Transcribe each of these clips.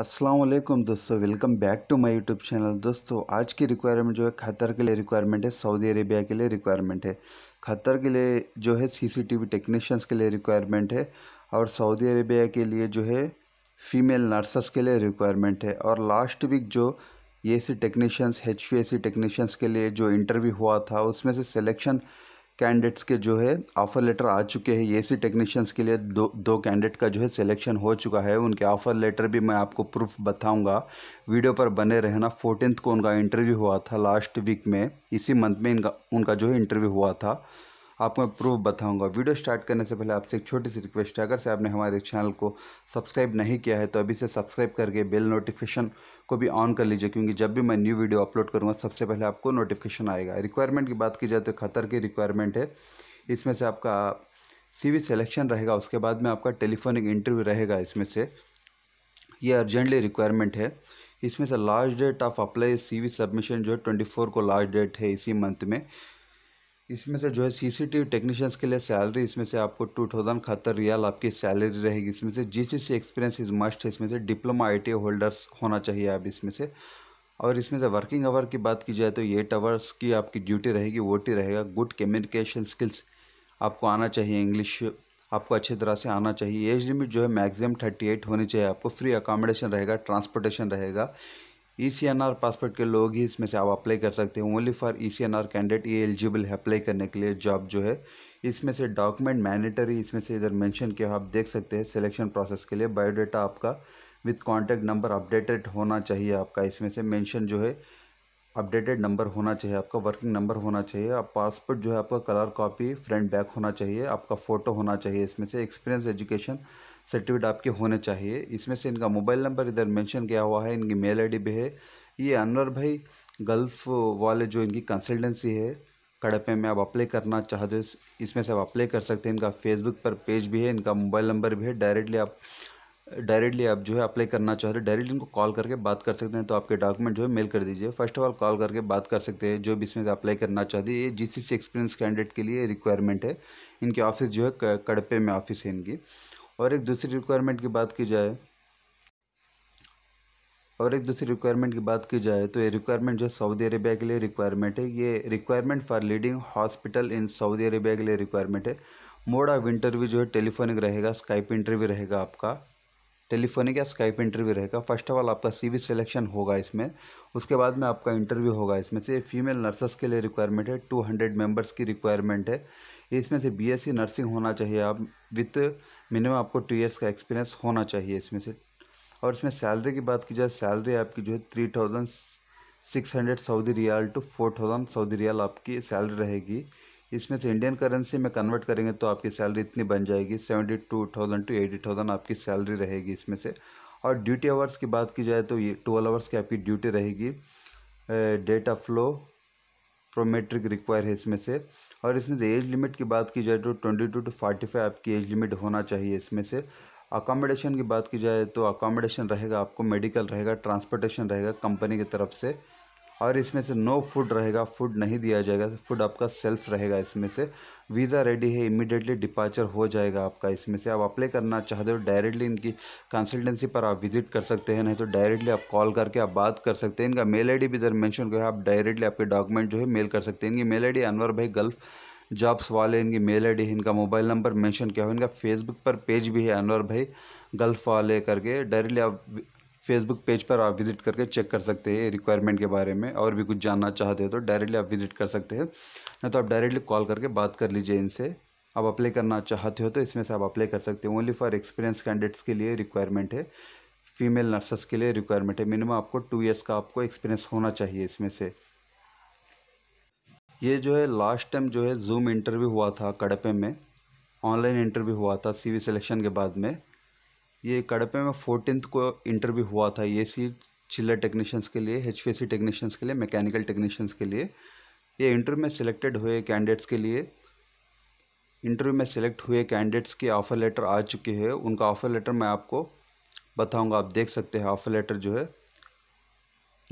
अस्सलाम वालेकुम दोस्तों welcome back to my YouTube channel दोस्तों आज की रिक्वायरमेंट जो है खतर के लिए रिक्वायरमेंट है सऊदी अरेबिया के लिए रिक्वायरमेंट है खतर के लिए जो है सीसीटीवी टेक्नीशियंस के लिए रिक्वायरमेंट है और सऊदी अरेबिया के लिए जो है फीमेल नर्सेस के लिए रिक्वायरमेंट है और लास्ट वीक जो A C technicians H technicians के लिए जो इंटरव्यू हुआ था उसमें से सेलेक्शन से कैंडिडेट्स के जो है ऑफ़र लेटर आ चुके हैं ए सी टेक्नीशियंस के लिए दो दो कैंडिडेट का जो है सिलेक्शन हो चुका है उनके ऑफ़र लेटर भी मैं आपको प्रूफ बताऊंगा वीडियो पर बने रहना फोर्टीन को उनका इंटरव्यू हुआ था लास्ट वीक में इसी मंथ में इनका उनका जो है इंटरव्यू हुआ था आपको मैं प्रूफ बताऊंगा वीडियो स्टार्ट करने से पहले आपसे एक छोटी सी रिक्वेस्ट है अगर से आपने हमारे चैनल को सब्सक्राइब नहीं किया है तो अभी से सब्सक्राइब करके बेल नोटिफिकेशन को भी ऑन कर लीजिए क्योंकि जब भी मैं न्यू वीडियो अपलोड करूँगा सबसे पहले आपको नोटिफिकेशन आएगा रिक्वायरमेंट की बात की जाए तो खतर की रिक्वायरमेंट है इसमें से आपका सी सिलेक्शन रहेगा उसके बाद में आपका टेलीफोनिक इंटरव्यू रहेगा इसमें से ये अर्जेंटली रिक्वायरमेंट है इसमें से last date of apply CV submission जो है ट्वेंटी फोर को लास्ट डेट है इसी मंथ में इसमें से जो है सीसीटीवी टेक्नीशियंस के लिए सैलरी इसमें से आपको टू थाउजेंड खातर रियाल आपकी सैलरी रहेगी इसमें से जीसीसी एक्सपीरियंस इज मस्ट है इसमें से डिप्लोमा आई होल्डर्स होना चाहिए आप इसमें से और इसमें से वर्किंग आवर की बात की जाए तो एट आवर्स की आपकी ड्यूटी रहेगी वो टी रहेगा गुड कम्युनिकेशन स्किल्स आपको आना चाहिए इंग्लिश आपको अच्छी तरह से आना चाहिए एज लिमिट जो है मैक्सिमम थर्टी एट होनी चाहिए आपको फ्री अकोमोडेशन रहेगा ट्रांसपोर्टेशन रहेगा E e C N R passport के लोग ही इसमें से आप अप्लाई कर सकते हैं only for E C N R candidate ये एलिजिबल है अप्लाई करने के लिए जॉब जो है इसमें से डॉक्यूमेंट मैंडेटरी इसमें से इधर मेंशन किया आप देख सकते हैं सिलेक्शन प्रोसेस के लिए बायोडाटा आपका विथ कॉन्टैक्ट नंबर अपडेटेड होना चाहिए आपका इसमें से मैंशन जो है अपडेटेड नंबर होना चाहिए आपका वर्किंग नंबर होना चाहिए आप पासपोर्ट जो है आपका कलर कॉपी फ्रंट बैक होना चाहिए आपका फ़ोटो होना चाहिए इसमें से एक्सपीरियंस एजुकेशन सर्टिफिकेट आपके होने चाहिए इसमें से इनका मोबाइल नंबर इधर मेंशन किया हुआ है इनकी मेल आईडी भी है ये अनवर भाई गल्फ वाले जो इनकी कंसल्टेंसी है कड़पे में आप अप्लाई करना चाहते हो इसमें से आप अप्लाई कर सकते हैं इनका फेसबुक पर पेज भी है इनका मोबाइल नंबर भी है डायरेक्टली आप डायरेक्टली आप जो है अप्लाई करना चाह रहे हो डायरेक्टली इनको कॉल करके बात कर सकते हैं तो आपके डॉक्यूमेंट जो है मेल कर दीजिए फर्स्ट ऑफ ऑल कॉल करके बात कर सकते हैं जो भी इसमें से अप्लाई करना चाहते हैं ये जी सी एक्सपीरियंस कैंडिडेट के लिए रिक्वायरमेंट है इनके ऑफिस जो है कड़पे में ऑफिस है इनकी और एक दूसरी रिक्वायरमेंट की बात की जाए और एक दूसरी रिक्वायरमेंट की बात की जाए तो ये रिक्वायरमेंट जो सऊदी अरेबिया के लिए रिक्वायरमेंट है ये requirement for leading hospital in Saudi Arabia के लिए रिक्वायरमेंट है मोड ऑफ इंटरव्यू जो है टेलीफोनिक रहेगा स्काइप इंटरव्यू रहेगा आपका टेलीफोनिक या स्काइप इंटरव्यू रहेगा फर्स्ट ऑफ ऑल आपका सीवी सिलेक्शन होगा इसमें उसके बाद में आपका इंटरव्यू होगा इसमें से फीमेल नर्सेस के लिए रिक्वायरमेंट है टू हंड्रेड मेम्बर्स की रिक्वायरमेंट है इसमें से बीएससी नर्सिंग होना चाहिए आप विथ मिनिमम आपको टू ईयर्स का एक्सपीरियंस होना चाहिए इसमें से और इसमें सैलरी की बात की जाए सैलरी आपकी जो है three thousand six hundred Saudi riyal to four thousand Saudi riyal आपकी सैलरी रहेगी इसमें से इंडियन करेंसी में कन्वर्ट करेंगे तो आपकी सैलरी इतनी बन जाएगी seventy two thousand to eighty thousand आपकी सैलरी रहेगी इसमें से और ड्यूटी आवर्स की बात की जाए तो ये ट्वेल्व आवर्स की आपकी ड्यूटी रहेगी date of flow from matric require है इसमें से और इसमें से एज लिमिट की बात की जाए तो twenty two to forty five आपकी एज लिमिट होना चाहिए इसमें से अकोमोडेशन की बात की जाए तो अकोमोडेशन रहेगा आपको मेडिकल रहेगा ट्रांसपोर्टेशन रहेगा कंपनी की तरफ से और इसमें से नो फूड रहेगा फूड नहीं दिया जाएगा फूड आपका सेल्फ रहेगा इसमें से वीज़ा रेडी है इमिडिएटली डिपार्चर हो जाएगा आपका इसमें से आप अप्लाई करना चाहते हो डायरेक्टली इनकी कंसल्टेंसी पर आप विजिट कर सकते हैं नहीं तो डायरेक्टली आप कॉल करके आप बात कर सकते हैं इनका मेल आई भी इधर मैंशन करें आप डायरेक्टली आपके डॉक्यूमेंट जो है मेल कर सकते हैं इनकी मेल आई अनवर भाई गल्फ़ जॉब्स वाले इनकी मेल आई इनका मोबाइल नंबर मेंशन किया हो इनका फेसबुक पर पेज भी है अनवर भाई गल्फ वाले करके डायरेक्टली आप फेसबुक पेज पर आप विज़िट करके चेक कर सकते हैं रिक्वायरमेंट के बारे में और भी कुछ जानना चाहते हो तो डायरेक्टली आप विज़िट कर सकते हैं नहीं तो आप डायरेक्टली कॉल करके बात कर लीजिए इनसे आप अप्लाई करना चाहते हो तो इसमें से आप अप्लाई कर सकते हो ओनली फॉर एक्सपीरियंस कैंडिडेट्स के लिए रिक्वायरमेंट है फीमेल नर्सेस के लिए रिक्वायरमेंट है मिनिमम आपको टू ईयर्स का आपको एक्सपीरियंस होना चाहिए इसमें से ये जो है लास्ट टाइम जो है जूम इंटरव्यू हुआ था कड़पे में ऑनलाइन इंटरव्यू हुआ था सीवी सिलेक्शन के बाद में ये कड़पे में फोर्टीन को इंटरव्यू हुआ था ये सीट चिल्लर टेक्नीशियंस के लिए एच टेक्नीशियंस के लिए मैकेनिकल टेक्नीशियंस के लिए ये इंटरव्यू में सिलेक्टेड हुए कैंडिडेट्स के लिए इंटरव्यू में सिलेक्ट हुए कैंडिडेट्स के ऑफ़र लेटर आ चुके हैं उनका ऑफ़र लेटर मैं आपको बताऊंगा आप देख सकते हैं ऑफ़र लेटर जो है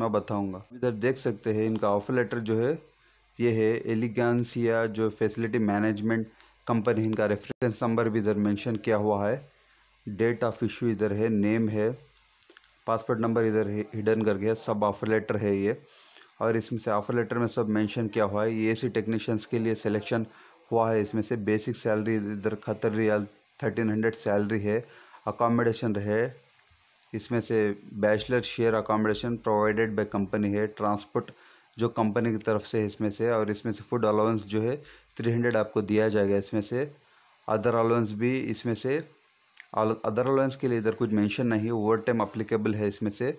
मैं बताऊंगा इधर देख सकते हैं इनका ऑफ़र लेटर जो है ये है एलिगेंसिया जो फैसिलिटी मैनेजमेंट कंपनी इनका रेफरेंस नंबर भी इधर मैंशन किया हुआ है डेट ऑफ इशू इधर है नेम है पासपोर्ट नंबर इधर हिडन करके है सब ऑफर लेटर है ये और इसमें से ऑफर लेटर में सब मेंशन किया हुआ है ये सी टेक्नीशियंस के लिए सिलेक्शन हुआ है इसमें से बेसिक सैलरी इधर Qatar riyal thirteen hundred salary है अकोमोडेशन रहे इसमें से bachelor share accommodation provided by company है ट्रांसपोर्ट जो कंपनी की तरफ से है इसमें से और इसमें से फूड अलाउंस जो है थ्री हंड्रेड आपको दिया जाएगा इसमें से अदर अलाउंस भी इसमें से अदर अलाउंस के लिए इधर कुछ मेंशन नहीं ओवर टाइम अप्लीकेबल है इसमें से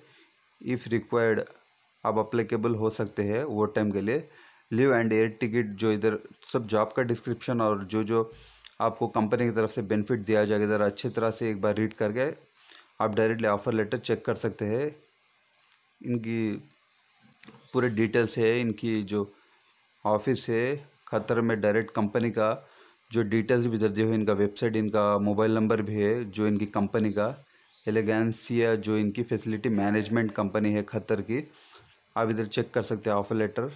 इफ़ रिक्वायर्ड आप अप्लीकेबल हो सकते हैं ओवर टाइम के लिए लिव एंड एयर टिकट जो इधर सब जॉब का डिस्क्रिप्शन और जो जो आपको कंपनी की तरफ से बेनिफिट दिया जाएगा इधर अच्छी तरह से एक बार रीड करके आप डायरेक्टली ऑफ़र लेटर चेक कर सकते हैं इनकी पूरे डिटेल्स है इनकी जो ऑफिस है खतर में डायरेक्ट कंपनी का जो डिटेल्स भी दर्ज हुए इनका वेबसाइट इनका मोबाइल नंबर भी है जो इनकी कंपनी का एलेगेंसिया जो इनकी फैसिलिटी मैनेजमेंट कंपनी है खतर की आप इधर चेक कर सकते हैं ऑफ़र लेटर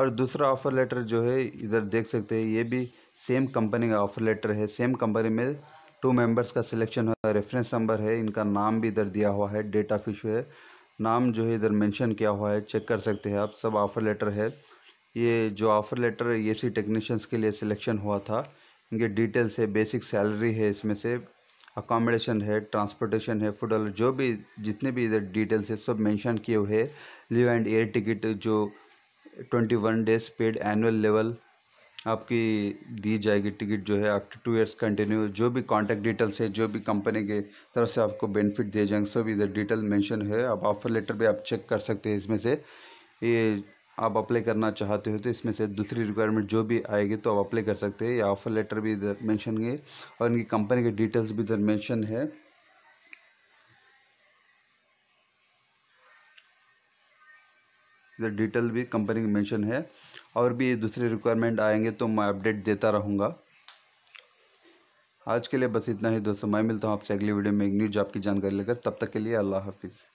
और दूसरा ऑफ़र लेटर जो है इधर देख सकते हैं ये भी सेम कंपनी का ऑफ़र लेटर है सेम कंपनी में टू मेंबर्स का सिलेक्शन हुआ रेफरेंस नंबर है इनका नाम भी इधर दिया हुआ है डेट ऑफ इशू है नाम जो है इधर मेंशन किया हुआ है चेक कर सकते हैं आप सब ऑफ़र लेटर है ये जो offer letter A C technicians के लिए सिलेक्शन हुआ था इनके डिटेल्स है बेसिक सैलरी है इसमें से अकोमोडेशन है ट्रांसपोर्टेशन है फूड और जो भी जितने भी इधर डिटेल्स है सब मेंशन किए हुए हैं लिव एंड एयर टिकट जो twenty one days paid annual level आपकी दी जाएगी टिकट जो है आफ्टर टू इयर्स कंटिन्यू जो भी कॉन्टैक्ट डिटेल्स है जो भी कंपनी के तरफ से आपको बेनिफिट दिए जाएंगे सब इधर डिटेल मेंशन है आप ऑफर लेटर भी आप चेक कर सकते हैं इसमें से ये आप अप्लाई करना चाहते हो तो इसमें से दूसरी रिक्वायरमेंट जो भी आएगी तो आप अप्लाई कर सकते हैं या ऑफ़र लेटर भी इधर मैंशन है और इनकी कंपनी के डिटेल्स भी इधर मैंशन है इधर डिटेल भी कंपनी की मेंशन है और भी दूसरे रिक्वायरमेंट आएंगे तो मैं अपडेट देता रहूँगा आज के लिए बस इतना ही दोस्तों मैं मिलता हूँ आपसे अगली वीडियो में एक न्यू जॉब की जानकारी लेकर तब तक के लिए अल्लाह हाफिज़